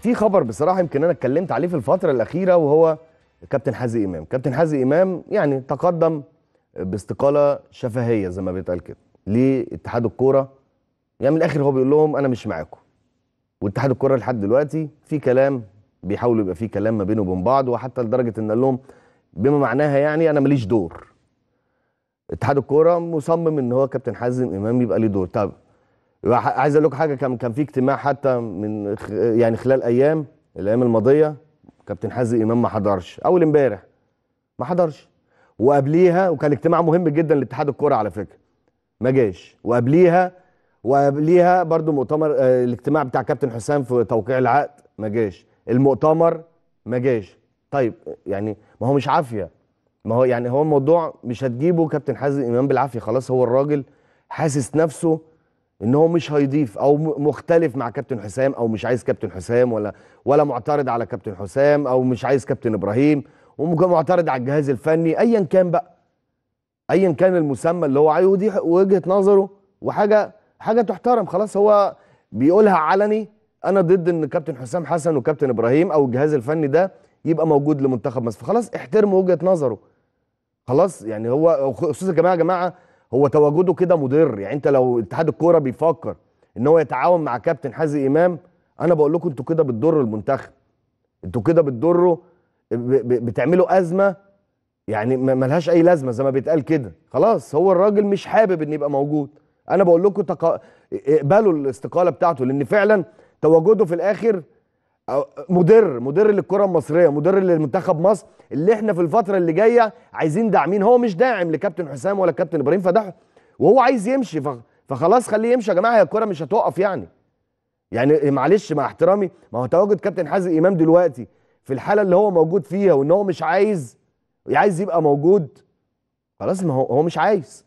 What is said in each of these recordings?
في خبر بصراحه يمكن انا اتكلمت عليه في الفتره الاخيره وهو كابتن حازم امام كابتن حازم امام يعني تقدم باستقاله شفهيه زي ما بيتقال كده لاتحاد الكوره يعني من الاخر هو بيقول لهم انا مش معاكم واتحاد الكوره لحد دلوقتي في كلام بيحاولوا يبقى في كلام ما بينه وبين بعض وحتى لدرجه ان قال لهم بما معناها يعني انا ماليش دور اتحاد الكوره مصمم ان هو كابتن حازم امام يبقى ليه دور طب عايز اقول لكم حاجه كان كان في اجتماع حتى من يعني خلال ايام الايام الماضيه كابتن حازم امام ما حضرش اول امبارح ما حضرش وقبليها وكان اجتماع مهم جدا لاتحاد الكوره على فكره ما جاش وقبليها وقبليها برضو مؤتمر آه، الاجتماع بتاع كابتن حسام في توقيع العقد ما جاش المؤتمر ما جاش طيب يعني ما هو مش عافيه ما هو يعني هو الموضوع مش هتجيبه كابتن حازم امام بالعافيه خلاص هو الراجل حاسس نفسه ان هو مش هيضيف او مختلف مع كابتن حسام او مش عايز كابتن حسام ولا ولا معترض على كابتن حسام او مش عايز كابتن ابراهيم ومعترض على الجهاز الفني ايا كان بقى ايا كان المسمى اللي هو عايزه ودي وجهه نظره وحاجه حاجه تحترم خلاص هو بيقولها علني انا ضد ان كابتن حسام حسن وكابتن ابراهيم او الجهاز الفني ده يبقى موجود لمنتخب مصر فخلاص احترم وجهه نظره خلاص يعني هو خصوصا جماعه يا جماعه هو تواجده كده مضر يعني انت لو اتحاد الكوره بيفكر ان هو يتعاون مع كابتن حازم امام انا بقول لكم انتوا كده بتضروا المنتخب انتوا كده بتضروا بتعملوا ازمه يعني ملهاش اي لازمه زي ما بيتقال كده خلاص هو الراجل مش حابب ان يبقى موجود انا بقول لكم تق... اقبلوا الاستقاله بتاعته لان فعلا تواجده في الاخر مدر مدر للكره المصريه مدر للمنتخب مصر اللي احنا في الفتره اللي جايه عايزين داعمين هو مش داعم لكابتن حسام ولا كابتن ابراهيم فتحي وهو عايز يمشي فخلاص خليه يمشي يا جماعه هي الكره مش هتقف يعني يعني معلش مع احترامي ما هو تواجد كابتن حازم امام دلوقتي في الحاله اللي هو موجود فيها وان هو مش عايز عايز يبقى موجود خلاص ما هو هو مش عايز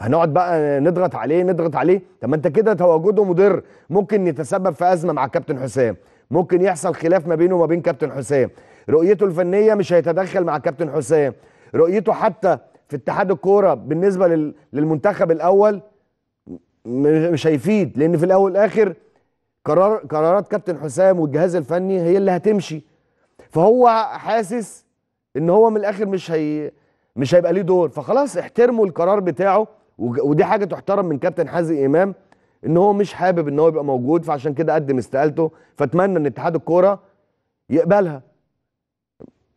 هنقعد بقى نضغط عليه نضغط عليه طب ما انت كده تواجده مضر ممكن يتسبب في ازمه مع كابتن حسام ممكن يحصل خلاف ما بينه وما بين كابتن حسام رؤيته الفنيه مش هيتدخل مع كابتن حسام رؤيته حتى في اتحاد الكوره بالنسبه للمنتخب الاول مش هيفيد لان في الاول والاخر قرار قرارات كابتن حسام والجهاز الفني هي اللي هتمشي فهو حاسس ان هو من الاخر مش هي مش هيبقى ليه دور فخلاص احترموا القرار بتاعه ودي حاجه تحترم من كابتن حازم امام ان هو مش حابب ان هو يبقى موجود فعشان كده قدم استقالته فاتمنى ان اتحاد الكوره يقبلها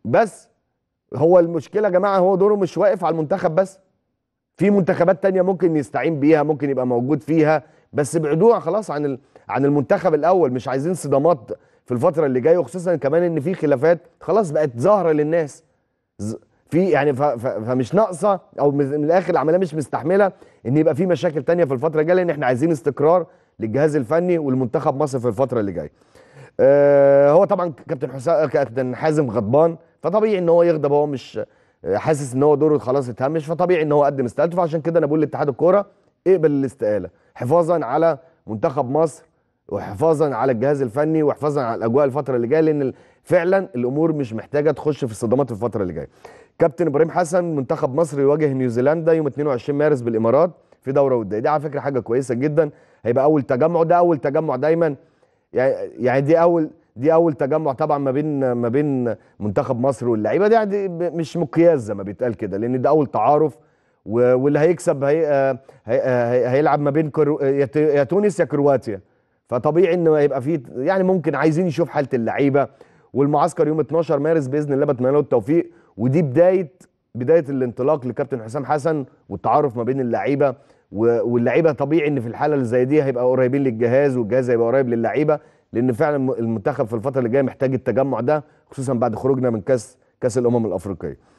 بس هو المشكله يا جماعه هو دوره مش واقف على المنتخب بس في منتخبات تانية ممكن يستعين بيها ممكن يبقى موجود فيها بس بعدوها خلاص عن عن المنتخب الاول مش عايزين صدامات في الفتره اللي جايه وخصوصا كمان ان في خلافات خلاص بقت ظاهره للناس في يعني فمش ناقصه او من الاخر العمليه مش مستحمله ان يبقى في مشاكل تانية في الفتره الجايه لان احنا عايزين استقرار للجهاز الفني والمنتخب مصر في الفتره اللي جايه. آه، هو طبعا كابتن حسام آه، كابتن حازم غضبان فطبيعي ان هو يغضب هو مش آه، حاسس ان هو دوره خلاص اتهمش فطبيعي ان هو قدم استقالته فعشان كده انا بقول لاتحاد الكوره اقبل الاستقاله حفاظا على منتخب مصر وحفاظا على الجهاز الفني وحفاظا على الاجواء الفتره اللي جايه لان فعلا الامور مش محتاجه تخش في الصدمات في الفتره اللي جايه كابتن ابراهيم حسن منتخب مصر يواجه نيوزيلندا يوم 22 مارس بالامارات في دوره وديه دي على فكره حاجه كويسه جدا هيبقى اول تجمع ده اول تجمع دايما يعني يعني دي اول دي اول تجمع طبعا ما بين ما بين منتخب مصر واللعيبه دي يعني مش مقياس زي ما بيتقال كده لان ده اول تعارف واللي هيكسب هي هي هي هيلعب ما بين كرو يا تونس يا كرواتيا فطبيعي انه هيبقى فيه يعني ممكن عايزين يشوف حاله اللعيبه والمعسكر يوم 12 مارس باذن الله بتمنى له التوفيق ودي بدايه بدايه الانطلاق لكابتن حسام حسن والتعارف ما بين اللعيبه واللعيبه طبيعي ان في الحاله اللي زي دي هيبقى قريبين للجهاز والجهاز هيبقى قريب للعيبه لان فعلا المنتخب في الفتره اللي جايه محتاج التجمع ده خصوصا بعد خروجنا من كاس كاس الامم الافريقيه